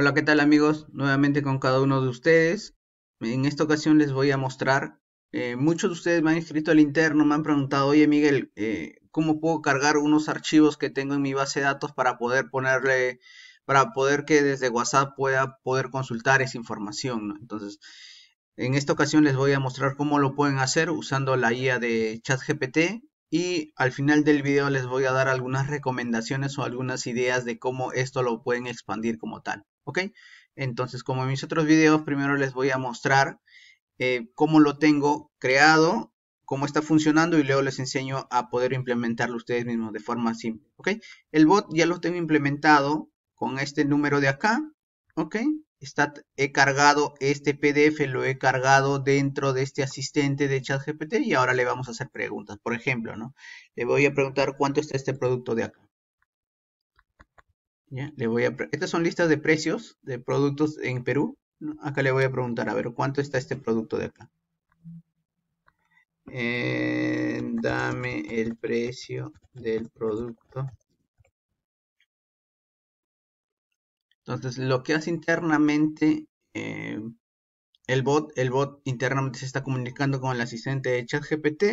Hola, ¿qué tal amigos? Nuevamente con cada uno de ustedes. En esta ocasión les voy a mostrar. Eh, muchos de ustedes me han escrito al interno, me han preguntado, oye Miguel, eh, ¿cómo puedo cargar unos archivos que tengo en mi base de datos para poder ponerle, para poder que desde WhatsApp pueda poder consultar esa información? Entonces, en esta ocasión les voy a mostrar cómo lo pueden hacer usando la guía de ChatGPT y al final del video les voy a dar algunas recomendaciones o algunas ideas de cómo esto lo pueden expandir como tal. ¿ok? Entonces, como en mis otros videos, primero les voy a mostrar eh, cómo lo tengo creado, cómo está funcionando y luego les enseño a poder implementarlo ustedes mismos de forma simple, ¿ok? El bot ya lo tengo implementado con este número de acá, ¿ok? he cargado este PDF, lo he cargado dentro de este asistente de ChatGPT y ahora le vamos a hacer preguntas. Por ejemplo, ¿no? Le voy a preguntar cuánto está este producto de acá. Le voy a Estas son listas de precios de productos en Perú. Acá le voy a preguntar, a ver, ¿cuánto está este producto de acá? Eh, dame el precio del producto. Entonces, lo que hace internamente eh, el bot, el bot internamente se está comunicando con el asistente de ChatGPT,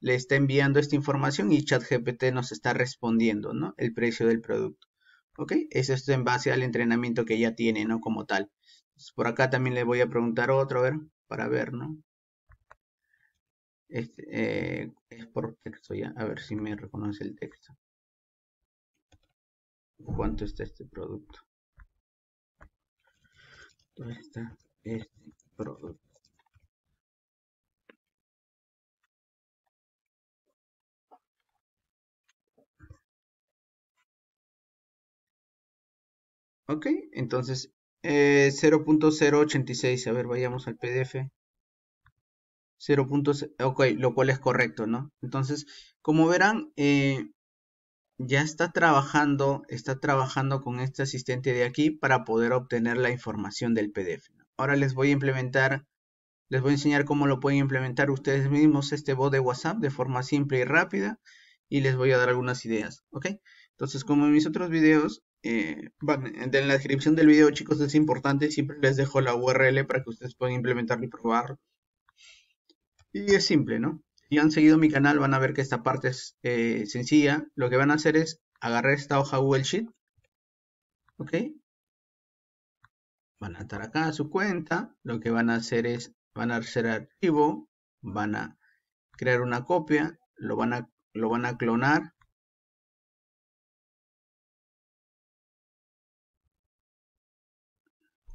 le está enviando esta información y ChatGPT nos está respondiendo, ¿no? El precio del producto. ¿Ok? Eso es en base al entrenamiento que ya tiene, ¿no? Como tal. por acá también le voy a preguntar otro, a ver, para ver, ¿no? Este, eh, es por texto ya, a ver si me reconoce el texto. ¿Cuánto está este producto? ¿Dónde está este producto? Ok, entonces 0.086, eh, a ver, vayamos al PDF. 0. Ok, lo cual es correcto, ¿no? Entonces, como verán, eh, ya está trabajando, está trabajando con este asistente de aquí para poder obtener la información del PDF. Ahora les voy a implementar, les voy a enseñar cómo lo pueden implementar ustedes mismos este bot de WhatsApp de forma simple y rápida y les voy a dar algunas ideas, ¿ok? Entonces, como en mis otros videos, eh, en la descripción del video, chicos, es importante. Siempre les dejo la URL para que ustedes puedan implementar y probar Y es simple, ¿no? Si han seguido mi canal, van a ver que esta parte es eh, sencilla. Lo que van a hacer es agarrar esta hoja Google Sheet. ¿Ok? Van a estar acá a su cuenta. Lo que van a hacer es, van a hacer archivo. Van a crear una copia. lo van a clonar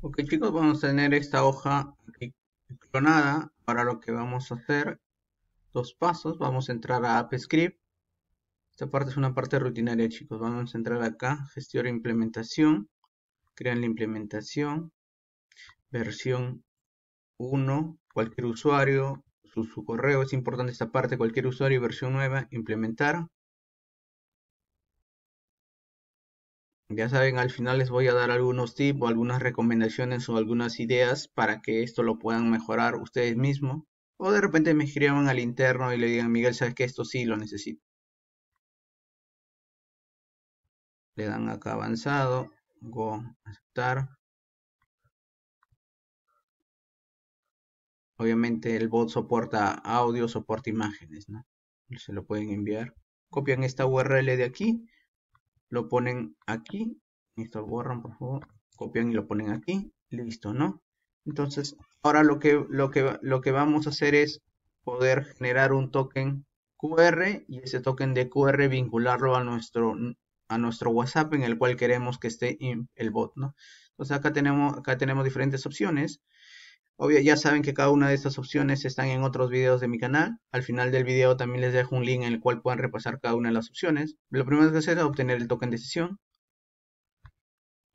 Ok chicos, vamos a tener esta hoja clonada. Ahora lo que vamos a hacer, dos pasos, vamos a entrar a Script, Esta parte es una parte rutinaria chicos, vamos a entrar acá, gestión e implementación, crean la implementación, versión 1, cualquier usuario, su, su correo, es importante esta parte, cualquier usuario, versión nueva, implementar. Ya saben, al final les voy a dar algunos tips o algunas recomendaciones o algunas ideas para que esto lo puedan mejorar ustedes mismos. O de repente me escriban al interno y le digan, Miguel, sabes que esto sí lo necesito. Le dan acá avanzado, go, aceptar. Obviamente el bot soporta audio, soporta imágenes, ¿no? Se lo pueden enviar. Copian esta URL de aquí lo ponen aquí, listo, borran por favor, copian y lo ponen aquí, listo, ¿no? Entonces, ahora lo que, lo que, lo que vamos a hacer es poder generar un token QR y ese token de QR vincularlo a nuestro, a nuestro WhatsApp en el cual queremos que esté el bot, ¿no? Entonces acá tenemos, acá tenemos diferentes opciones. Obvio, ya saben que cada una de estas opciones están en otros videos de mi canal. Al final del video también les dejo un link en el cual puedan repasar cada una de las opciones. Lo primero que hacer es obtener el token de sesión.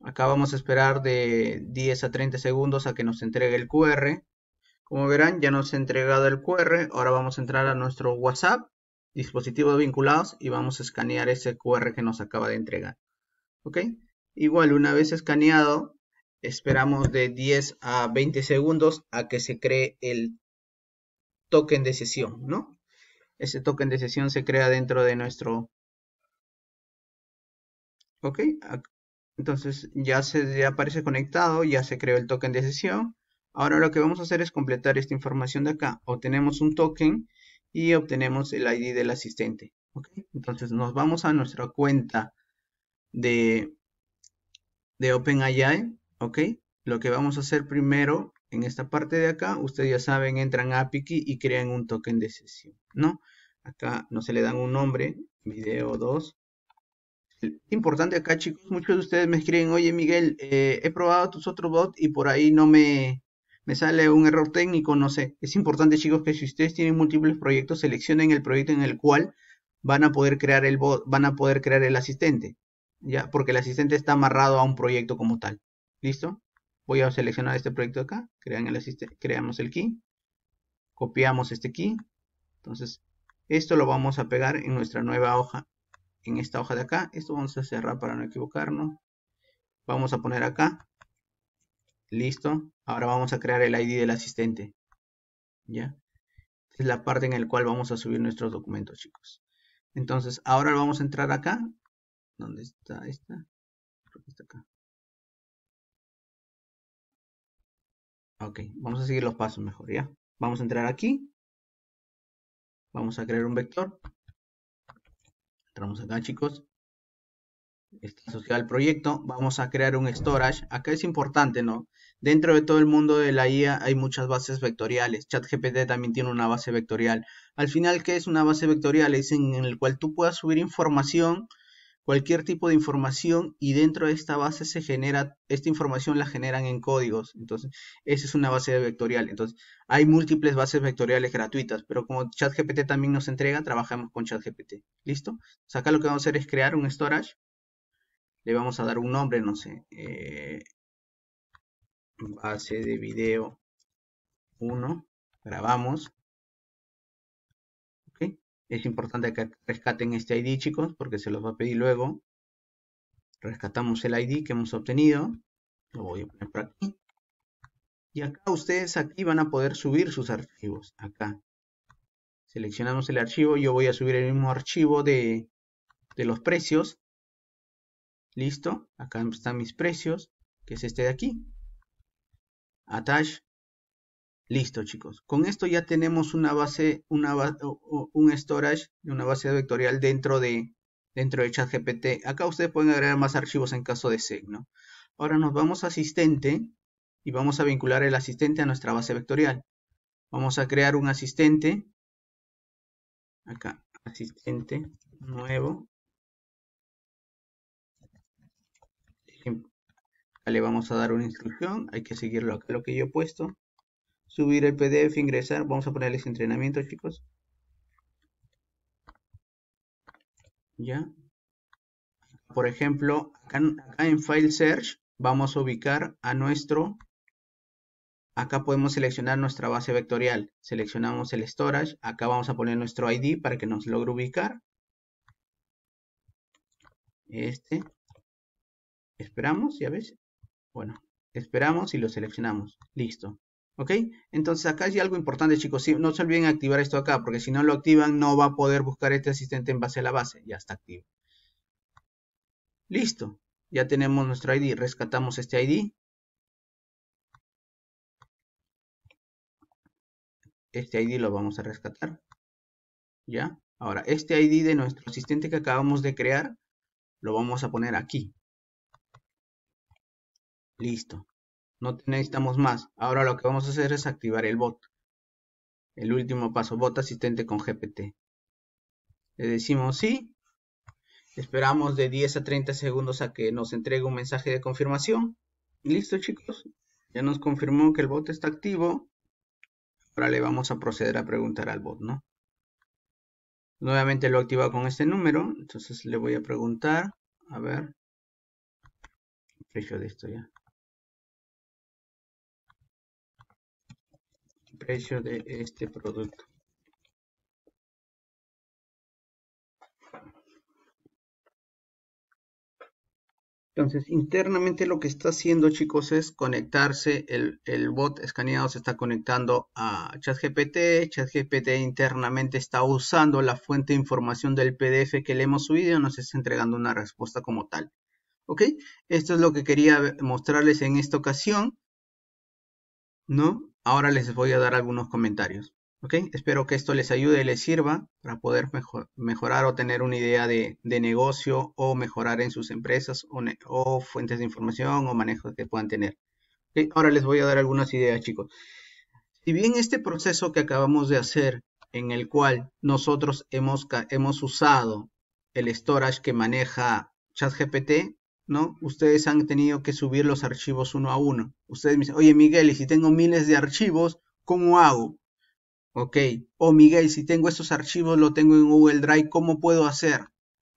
Acá vamos a esperar de 10 a 30 segundos a que nos entregue el QR. Como verán, ya nos ha entregado el QR. Ahora vamos a entrar a nuestro WhatsApp, dispositivos vinculados, y vamos a escanear ese QR que nos acaba de entregar. ¿Ok? Igual, una vez escaneado, Esperamos de 10 a 20 segundos a que se cree el token de sesión, ¿no? Ese token de sesión se crea dentro de nuestro... Ok, entonces ya, se, aparece conectado, ya se creó el token de sesión. Ahora lo que vamos a hacer es completar esta información de acá. Obtenemos un token y obtenemos el ID del asistente. ¿ok? Entonces nos vamos a nuestra cuenta de, de OpenAI ¿ok? Lo que vamos a hacer primero en esta parte de acá, ustedes ya saben, entran a Piki y crean un token de sesión, ¿no? Acá no se le dan un nombre, video 2. Importante acá, chicos, muchos de ustedes me escriben, oye Miguel, eh, he probado tus otros bots y por ahí no me, me sale un error técnico, no sé. Es importante, chicos, que si ustedes tienen múltiples proyectos, seleccionen el proyecto en el cual van a poder crear el bot, van a poder crear el asistente, ya, porque el asistente está amarrado a un proyecto como tal. ¿Listo? Voy a seleccionar este proyecto acá, creamos el key, copiamos este key. Entonces, esto lo vamos a pegar en nuestra nueva hoja, en esta hoja de acá. Esto vamos a cerrar para no equivocarnos. Vamos a poner acá. Listo. Ahora vamos a crear el ID del asistente. ¿Ya? es la parte en la cual vamos a subir nuestros documentos, chicos. Entonces, ahora vamos a entrar acá. ¿Dónde está esta? Creo que está acá. Ok, vamos a seguir los pasos mejor, ¿ya? Vamos a entrar aquí. Vamos a crear un vector. Entramos acá, chicos. Está asociado al proyecto. Vamos a crear un storage. Acá es importante, ¿no? Dentro de todo el mundo de la IA hay muchas bases vectoriales. ChatGPT también tiene una base vectorial. Al final, ¿qué es una base vectorial? Es en el cual tú puedas subir información cualquier tipo de información y dentro de esta base se genera, esta información la generan en códigos. Entonces, esa es una base vectorial. Entonces, hay múltiples bases vectoriales gratuitas, pero como ChatGPT también nos entrega, trabajamos con ChatGPT. ¿Listo? Entonces, acá lo que vamos a hacer es crear un storage. Le vamos a dar un nombre, no sé. Eh, base de video 1. Grabamos. Es importante que rescaten este ID, chicos, porque se los va a pedir luego. Rescatamos el ID que hemos obtenido. Lo voy a poner por aquí. Y acá ustedes aquí van a poder subir sus archivos. Acá. Seleccionamos el archivo. Yo voy a subir el mismo archivo de, de los precios. Listo. Acá están mis precios, que es este de aquí. Attach Listo, chicos. Con esto ya tenemos una base, una un storage, una base vectorial dentro de, dentro de ChatGPT. Acá ustedes pueden agregar más archivos en caso de ¿no? Ahora nos vamos a asistente y vamos a vincular el asistente a nuestra base vectorial. Vamos a crear un asistente. Acá, asistente nuevo. Acá le vamos a dar una instrucción. Hay que seguirlo acá lo que yo he puesto subir el PDF, ingresar. Vamos a ponerles entrenamiento, chicos. Ya. Por ejemplo, acá, en File Search vamos a ubicar a nuestro Acá podemos seleccionar nuestra base vectorial. Seleccionamos el storage. Acá vamos a poner nuestro ID para que nos logre ubicar. Este. Esperamos, ya ves. Bueno, esperamos y lo seleccionamos. Listo. ¿Ok? Entonces acá hay algo importante chicos, no se olviden activar esto acá, porque si no lo activan no va a poder buscar este asistente en base a la base, ya está activo. Listo, ya tenemos nuestro ID, rescatamos este ID. Este ID lo vamos a rescatar. ¿Ya? Ahora, este ID de nuestro asistente que acabamos de crear, lo vamos a poner aquí. Listo no necesitamos más. Ahora lo que vamos a hacer es activar el bot. El último paso, bot asistente con GPT. Le decimos sí. Esperamos de 10 a 30 segundos a que nos entregue un mensaje de confirmación. listo chicos, ya nos confirmó que el bot está activo. Ahora le vamos a proceder a preguntar al bot, ¿no? Nuevamente lo activa con este número, entonces le voy a preguntar, a ver, precio de esto ya. precio de este producto. Entonces, internamente lo que está haciendo, chicos, es conectarse, el, bot escaneado se está conectando a ChatGPT, ChatGPT internamente está usando la fuente de información del PDF que le hemos subido y nos está entregando una respuesta como tal. ¿Ok? Esto es lo que quería mostrarles en esta ocasión. ¿no? Ahora les voy a dar algunos comentarios. ¿Ok? Espero que esto les ayude y les sirva para poder mejorar o tener una idea de, negocio o mejorar en sus empresas o, fuentes de información o manejos que puedan tener. Ahora les voy a dar algunas ideas, chicos. Si bien este proceso que acabamos de hacer, en el cual nosotros hemos, hemos usado el storage que maneja ChatGPT, ¿no? Ustedes han tenido que subir los archivos uno a uno. Ustedes me dicen, oye Miguel, y si tengo miles de archivos, ¿cómo hago? Ok. O oh, Miguel, si tengo estos archivos, lo tengo en Google Drive, ¿cómo puedo hacer?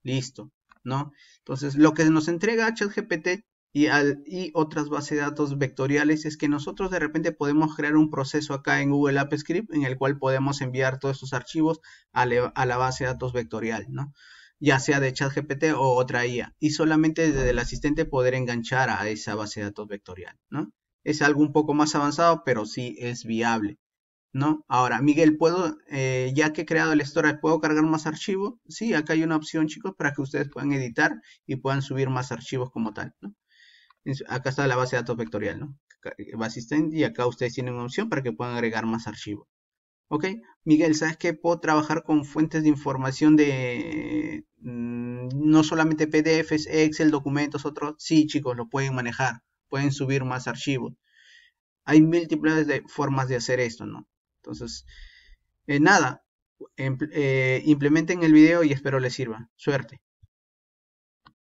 Listo, ¿no? Entonces, lo que nos entrega ChatGPT y, al, y otras bases de datos vectoriales es que nosotros de repente podemos crear un proceso acá en Google Apps Script en el cual podemos enviar todos esos archivos a, a la base de datos vectorial, ¿no? ya sea de ChatGPT o otra IA, y solamente desde el asistente poder enganchar a esa base de datos vectorial, ¿no? Es algo un poco más avanzado, pero sí es viable, ¿no? Ahora, Miguel, ¿puedo, eh, ya que he creado el storage, ¿puedo cargar más archivos? Sí, acá hay una opción, chicos, para que ustedes puedan editar y puedan subir más archivos como tal, ¿no? Acá está la base de datos vectorial, ¿no? Eh, asistente y acá ustedes tienen una opción para que puedan agregar más archivos. Ok, Miguel, ¿sabes qué? Puedo trabajar con fuentes de información de mm, no solamente PDFs, Excel, documentos, otros. Sí, chicos, lo pueden manejar, pueden subir más archivos. Hay múltiples formas de hacer esto, ¿no? Entonces, eh, nada, em, eh, implementen el video y espero les sirva. Suerte.